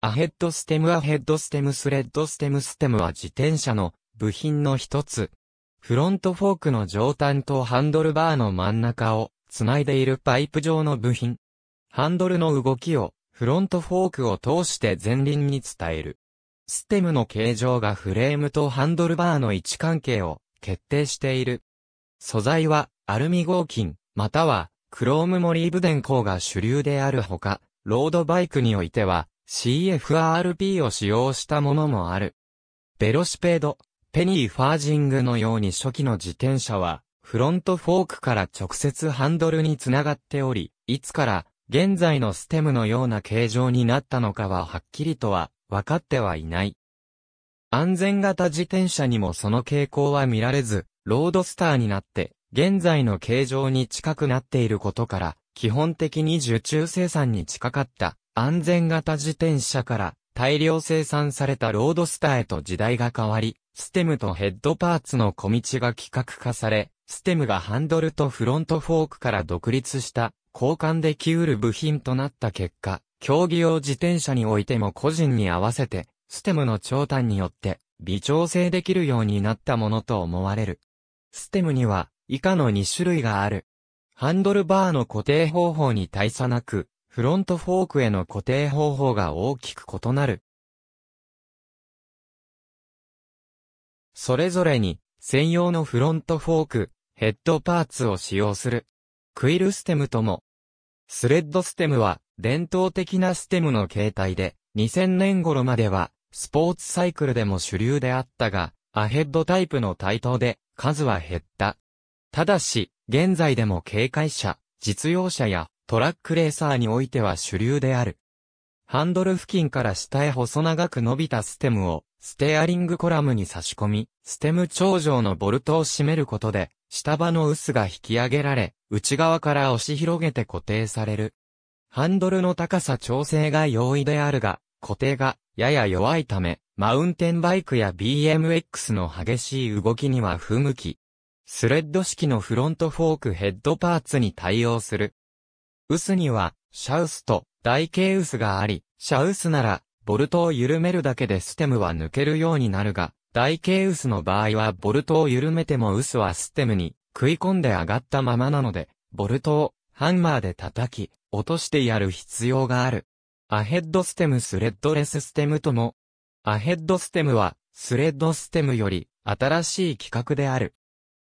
アヘッドステムアヘッドステムスレッドステムステムは自転車の部品の一つ。フロントフォークの上端とハンドルバーの真ん中を繋いでいるパイプ状の部品。ハンドルの動きをフロントフォークを通して前輪に伝える。ステムの形状がフレームとハンドルバーの位置関係を決定している。素材はアルミ合金、またはクロームモリーブ電工が主流であるほか、ロードバイクにおいては CFRP を使用したものもある。ベロシペード、ペニーファージングのように初期の自転車は、フロントフォークから直接ハンドルにつながっており、いつから現在のステムのような形状になったのかははっきりとは分かってはいない。安全型自転車にもその傾向は見られず、ロードスターになって、現在の形状に近くなっていることから、基本的に受注生産に近かった安全型自転車から大量生産されたロードスターへと時代が変わり、ステムとヘッドパーツの小道が規格化され、ステムがハンドルとフロントフォークから独立した交換できうる部品となった結果、競技用自転車においても個人に合わせて、ステムの長短によって微調整できるようになったものと思われる。ステムには以下の2種類がある。ハンドルバーの固定方法に大差なく、フロントフォークへの固定方法が大きく異なる。それぞれに専用のフロントフォーク、ヘッドパーツを使用する。クイルステムとも。スレッドステムは伝統的なステムの形態で2000年頃まではスポーツサイクルでも主流であったがアヘッドタイプの台頭で数は減った。ただし現在でも警戒者、実用車やトラックレーサーにおいては主流である。ハンドル付近から下へ細長く伸びたステムを、ステアリングコラムに差し込み、ステム頂上のボルトを締めることで、下場の臼が引き上げられ、内側から押し広げて固定される。ハンドルの高さ調整が容易であるが、固定がやや弱いため、マウンテンバイクや BMX の激しい動きには不向き。スレッド式のフロントフォークヘッドパーツに対応する。スには、シャウスと台形スがあり、シャウスなら、ボルトを緩めるだけでステムは抜けるようになるが、台形スの場合はボルトを緩めてもスはステムに食い込んで上がったままなので、ボルトをハンマーで叩き、落としてやる必要がある。アヘッドステムスレッドレスステムとも、アヘッドステムはスレッドステムより新しい規格である。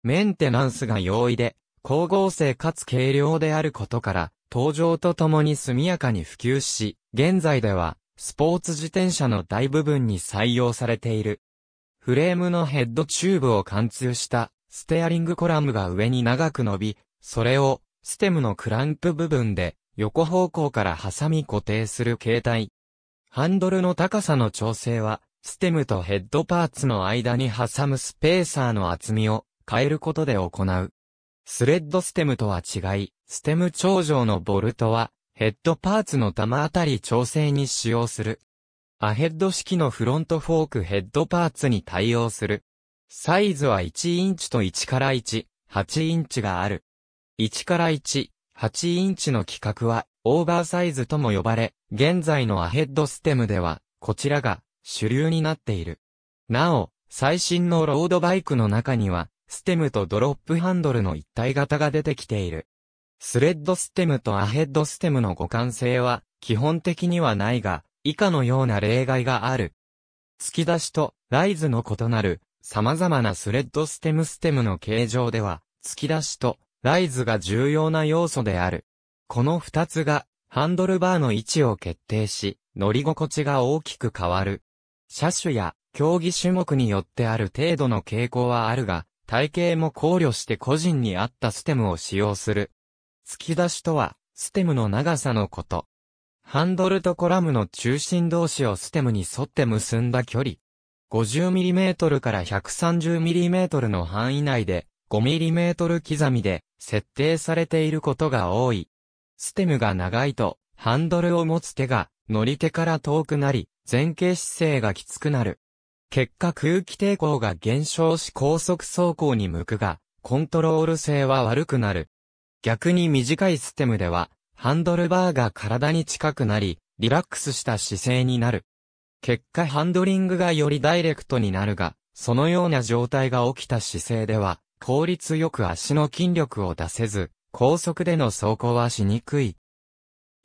メンテナンスが容易で、光合成かつ軽量であることから、登場とともに速やかに普及し、現在では、スポーツ自転車の大部分に採用されている。フレームのヘッドチューブを貫通したステアリングコラムが上に長く伸び、それをステムのクランプ部分で横方向から挟み固定する形態。ハンドルの高さの調整は、ステムとヘッドパーツの間に挟むスペーサーの厚みを変えることで行う。スレッドステムとは違い、ステム頂上のボルトは、ヘッドパーツの玉あたり調整に使用する。アヘッド式のフロントフォークヘッドパーツに対応する。サイズは1インチと1から1、8インチがある。1から1、8インチの規格は、オーバーサイズとも呼ばれ、現在のアヘッドステムでは、こちらが主流になっている。なお、最新のロードバイクの中には、ステムとドロップハンドルの一体型が出てきている。スレッドステムとアヘッドステムの互換性は基本的にはないが、以下のような例外がある。突き出しとライズの異なる様々なスレッドステムステムの形状では、突き出しとライズが重要な要素である。この二つがハンドルバーの位置を決定し、乗り心地が大きく変わる。車種や競技種目によってある程度の傾向はあるが、体型も考慮して個人に合ったステムを使用する。突き出しとは、ステムの長さのこと。ハンドルとコラムの中心同士をステムに沿って結んだ距離。50mm から 130mm の範囲内で 5mm 刻みで設定されていることが多い。ステムが長いとハンドルを持つ手が乗り手から遠くなり前傾姿勢がきつくなる。結果空気抵抗が減少し高速走行に向くが、コントロール性は悪くなる。逆に短いステムでは、ハンドルバーが体に近くなり、リラックスした姿勢になる。結果ハンドリングがよりダイレクトになるが、そのような状態が起きた姿勢では、効率よく足の筋力を出せず、高速での走行はしにくい。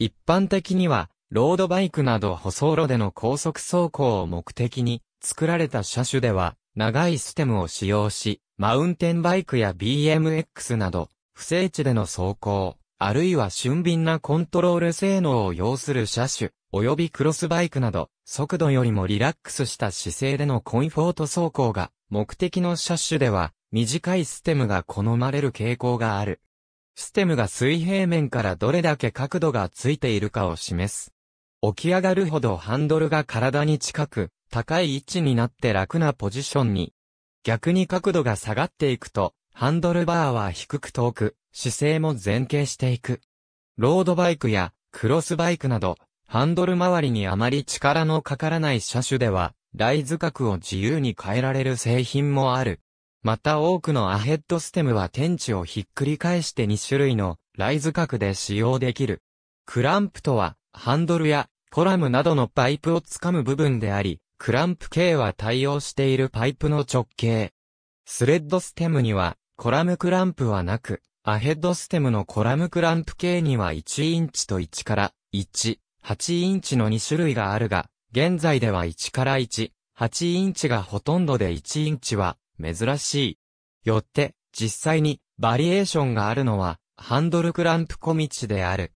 一般的には、ロードバイクなど舗装路での高速走行を目的に、作られた車種では、長いステムを使用し、マウンテンバイクや BMX など、不整地での走行、あるいは俊敏なコントロール性能を要する車種、及びクロスバイクなど、速度よりもリラックスした姿勢でのコンフォート走行が、目的の車種では、短いステムが好まれる傾向がある。ステムが水平面からどれだけ角度がついているかを示す。起き上がるほどハンドルが体に近く、高い位置になって楽なポジションに。逆に角度が下がっていくと、ハンドルバーは低く遠く、姿勢も前傾していく。ロードバイクやクロスバイクなど、ハンドル周りにあまり力のかからない車種では、ライズ角を自由に変えられる製品もある。また多くのアヘッドステムは天地をひっくり返して2種類のライズ角で使用できる。クランプとは、ハンドルやコラムなどのパイプをつかむ部分であり、クランプ系は対応しているパイプの直径。スレッドステムには、コラムクランプはなく、アヘッドステムのコラムクランプ系には1インチと1から1、8インチの2種類があるが、現在では1から1、8インチがほとんどで1インチは珍しい。よって、実際にバリエーションがあるのは、ハンドルクランプ小道である。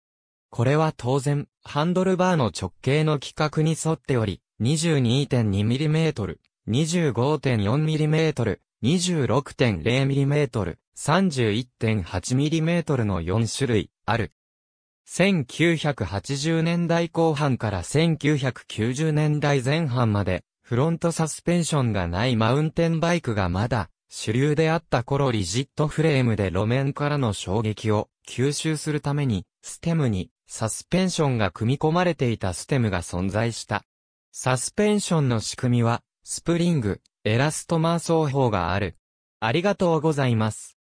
これは当然、ハンドルバーの直径の規格に沿っており、22.2mm、25.4mm、26.0mm、31.8mm の4種類ある。1980年代後半から1990年代前半まで、フロントサスペンションがないマウンテンバイクがまだ主流であった頃リジットフレームで路面からの衝撃を吸収するために、ステムにサスペンションが組み込まれていたステムが存在した。サスペンションの仕組みは、スプリング、エラストマー奏法がある。ありがとうございます。